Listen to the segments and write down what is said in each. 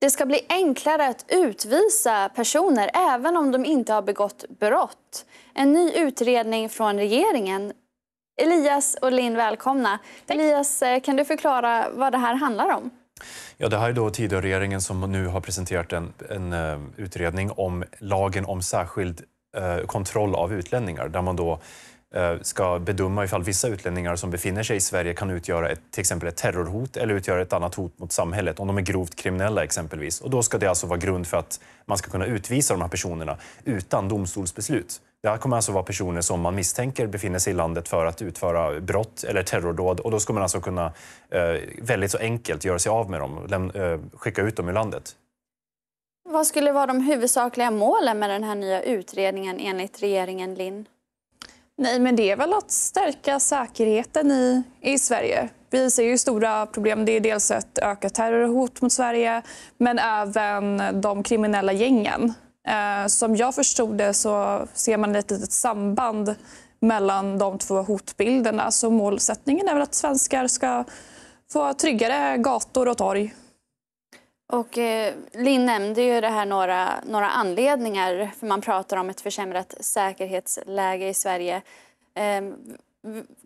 Det ska bli enklare att utvisa personer även om de inte har begått brott. En ny utredning från regeringen. Elias och Linn, välkomna. Tack. Elias, eh, kan du förklara vad det här handlar om? Ja, det här är då Tidöregeringen som nu har presenterat en, en uh, utredning om lagen om särskild uh, kontroll av utlänningar där man då Eh, ska bedöma ifall vissa utlänningar som befinner sig i Sverige kan utgöra ett, till exempel ett terrorhot eller utgöra ett annat hot mot samhället, om de är grovt kriminella exempelvis. Och då ska det alltså vara grund för att man ska kunna utvisa de här personerna utan domstolsbeslut. Det här kommer alltså vara personer som man misstänker befinner sig i landet för att utföra brott eller terrordåd och då ska man alltså kunna eh, väldigt så enkelt göra sig av med dem, eh, skicka ut dem ur landet. Vad skulle vara de huvudsakliga målen med den här nya utredningen enligt regeringen Linn? Nej, men det är väl att stärka säkerheten i, i Sverige. Vi ser ju stora problem. Det är dels ett ökat terrorhot mot Sverige men även de kriminella gängen. Eh, som jag förstod det så ser man ett litet samband mellan de två hotbilderna. Så målsättningen är väl att svenskar ska få tryggare gator och torg. Och eh, Linn nämnde ju det här några, några anledningar, för man pratar om ett försämrat säkerhetsläge i Sverige. Eh,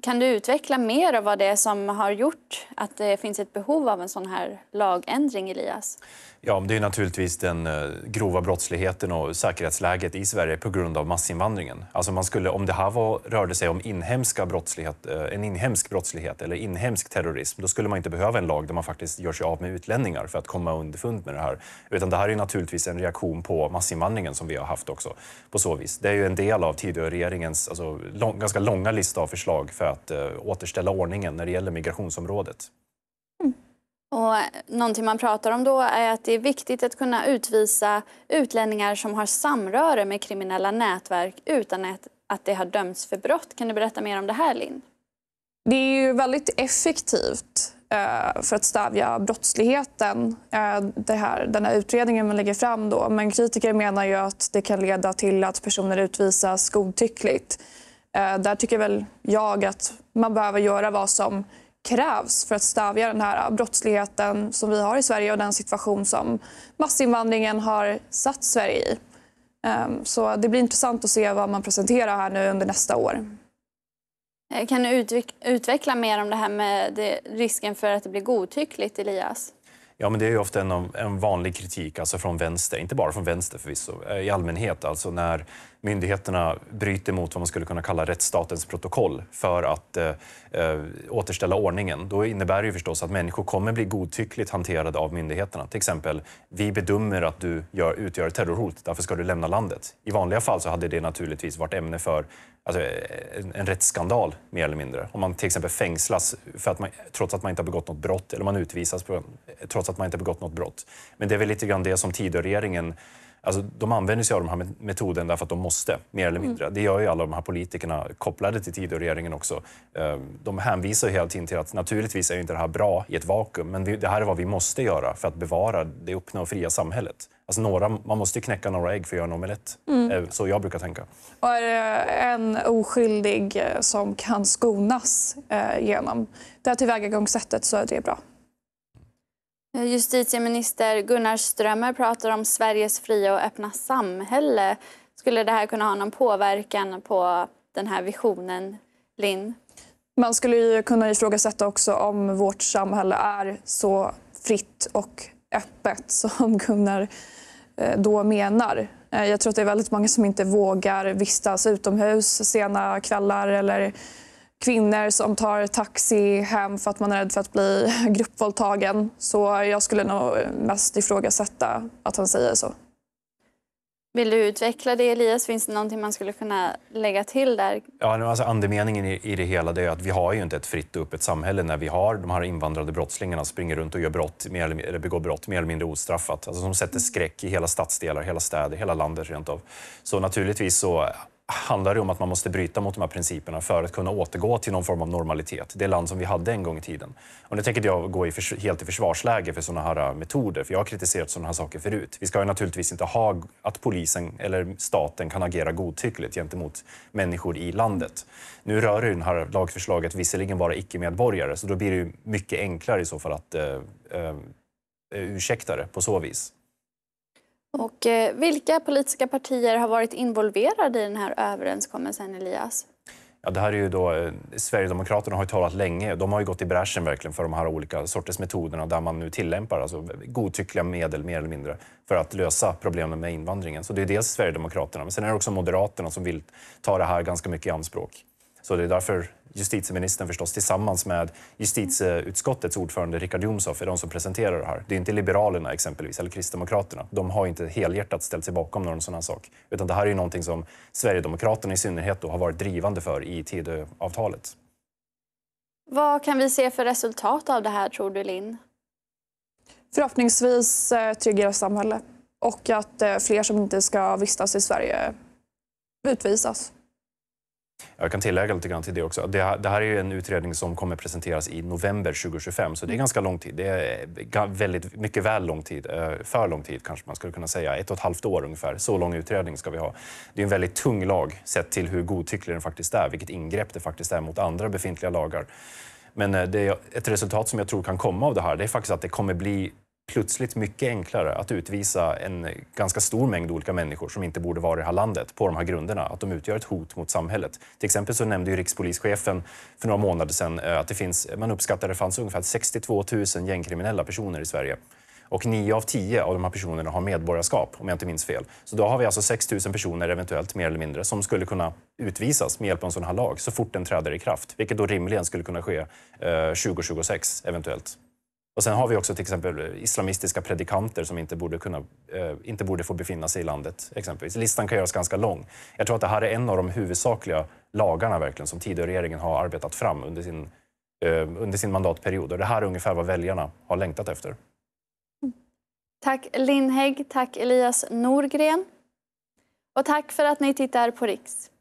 kan du utveckla mer av vad det är som har gjort att det finns ett behov av en sån här lagändring, Elias? Ja, det är naturligtvis den eh, grova brottsligheten och säkerhetsläget i Sverige på grund av massinvandringen. Alltså man skulle, om det här var, rörde sig om inhemska brottslighet, eh, en inhemsk brottslighet eller inhemsk terrorism, då skulle man inte behöva en lag där man faktiskt gör sig av med utlänningar för att komma underfund med det här. Utan det här är naturligtvis en reaktion på massinvandringen som vi har haft också. På så vis. Det är ju en del av tidigare regeringens alltså, lång, ganska långa lista av förslag för att uh, återställa ordningen när det gäller migrationsområdet. Och någonting man pratar om då är att det är viktigt att kunna utvisa utlänningar som har samröre med kriminella nätverk utan att, att det har dömts för brott. Kan du berätta mer om det här, Linn? Det är ju väldigt effektivt eh, för att stävja brottsligheten, eh, det här, den här utredningen man lägger fram. Då. Men kritiker menar ju att det kan leda till att personer utvisas godtyckligt. Eh, där tycker väl jag att man behöver göra vad som krävs för att stävja den här brottsligheten som vi har i Sverige och den situation som massinvandringen har satt Sverige i. Ehm, så det blir intressant att se vad man presenterar här nu under nästa år. Eh, kan du utveckla mer om det här med risken för att det blir godtyckligt, Elias? Ja, men det är ofta en, en, vanlig kritik alltså från vänster, inte bara från vänster förvisso, eh, i allmänhet. Alltså när myndigheterna bryter mot vad man skulle kunna kalla rättsstatens protokoll för att eh, eh, återställa ordningen. Då innebär det ju förstås att människor kommer bli godtyckligt hanterade av myndigheterna. Till exempel, vi bedömer att du gör, utgör terrorhot, därför ska du lämna landet. I vanliga fall så hade det naturligtvis varit ämne för alltså, en, en rättsskandal mer eller mindre. Om man till exempel fängslas för att man, trots att man inte har begått något brott eller man utvisas på, trots att man inte har begått något brott. Men det är väl lite grann det som Tidöregeringen Alltså, de använder sig av den här metoden därför att de måste, mer eller mm. mindre. Mm. Det gör ju alla de här politikerna kopplade till Tidöregeringen också. Ehm, de hänvisar hela tiden till att naturligtvis är inte det här bra i ett vakuum, men det här är vad vi måste göra för att bevara det öppna och fria samhället. Alltså några, man måste knäcka några ägg för att göra en omelett. Mm. Eh, så jag brukar tänka. Och är det en oskyldig eh, som kan skonas eh, genom det här tillvägagångssättet så är det bra. Justitieminister Gunnar Strömmer pratar om Sveriges fria och öppna samhälle. Skulle det här kunna ha någon påverkan på den här visionen, Linn? Man skulle ju kunna ifrågasätta också om vårt samhälle är så fritt och öppet som Gunnar eh, då menar. Eh, jag tror att det är väldigt många som inte vågar vistas utomhus sena kvällar eller kvinnor som tar taxi hem för att man är rädd för att bli gruppvåldtagen. Så jag skulle nog mest ifrågasätta att han säger så. Vill du utveckla det Elias? Finns det någonting man skulle kunna lägga till där? Ja, alltså andemeningen i, det hela är att vi har ju inte ett fritt och öppet samhälle när vi har de här invandrade brottslingarna springer runt och gör brott, mer eller, eller begår brott mer eller mindre ostraffat. Alltså, som sätter skräck i hela stadsdelar, hela städer, hela landet rent av. Så naturligtvis så handlar det om att man måste bryta mot de här principerna för att kunna återgå till någon form av normalitet. Det land som vi hade en gång i tiden. Och nu tänker jag gå i helt i försvarsläge för sådana här äh, metoder, för jag har kritiserat sådana här saker förut. Vi ska ju naturligtvis inte ha att polisen eller staten kan agera godtyckligt gentemot människor i landet. Nu rör ju det här lagförslaget visserligen bara icke-medborgare, så då blir det mycket enklare i så fall att eh, eh ursäkta det på så vis. Och, eh, vilka politiska partier har varit involverade i den här överenskommelsen, Elias? Ja, det här är ju då, eh, Sverigedemokraterna har talat länge. De har gått i bräschen verkligen för de här olika sorters metoderna där man nu tillämpar alltså godtyckliga medel mer eller mindre för att lösa problemen med invandringen. Så det är dels Sverigedemokraterna, men sen är det också Moderaterna som vill ta det här ganska mycket i anspråk. Så det är därför justitieministern förstås tillsammans med justitieutskottets ordförande Richard Jomshof är de som presenterar det här. Det är inte Liberalerna exempelvis eller Kristdemokraterna. De har inte helhjärtat ställt sig bakom någon sådan sak. Utan det här är ju någonting som Sverigedemokraterna i synnerhet då har varit drivande för i Tidöavtalet. Vad kan vi se för resultat av det här tror du Linn? Förhoppningsvis eh, tryggare samhälle och att eh, fler som inte ska vistas i Sverige utvisas. Jag kan tillägga lite grann till det också. Det här, är ju en utredning som kommer presenteras i november 2025, så det är mm. ganska lång tid. Det är väldigt, mycket väl lång tid, eh, för lång tid kanske man skulle kunna säga. Ett och ett halvt år ungefär. Så lång utredning ska vi ha. Det är en väldigt tung lag sett till hur godtycklig den faktiskt är, vilket ingrepp det faktiskt är mot andra befintliga lagar. Men eh, det, ett resultat som jag tror kan komma av det här det är faktiskt att det kommer bli plötsligt mycket enklare att utvisa en ganska stor mängd olika människor som inte borde vara i det här landet på de här grunderna, att de utgör ett hot mot samhället. Till exempel så nämnde ju rikspolischefen för några månader sedan eh, att det finns, man uppskattar att det fanns ungefär 62 000 gängkriminella personer i Sverige. Och nio av tio av de här personerna har medborgarskap, om jag inte minns fel. Så då har vi alltså 6 000 personer, eventuellt mer eller mindre, som skulle kunna utvisas med hjälp av en sån här lag så fort den träder i kraft, vilket då rimligen skulle kunna ske eh, 2026 eventuellt. Och sen har vi också till exempel islamistiska predikanter som inte borde, kunna, eh, inte borde få befinna sig i landet. exempelvis. Listan kan göras ganska lång. Jag tror att det här är en av de huvudsakliga lagarna verkligen som tidigare regeringen har arbetat fram under sin, eh, under sin mandatperiod. Och det här är ungefär vad väljarna har längtat efter. Tack Linn Hägg. tack Elias Norgren. Och tack för att ni tittar på Riks.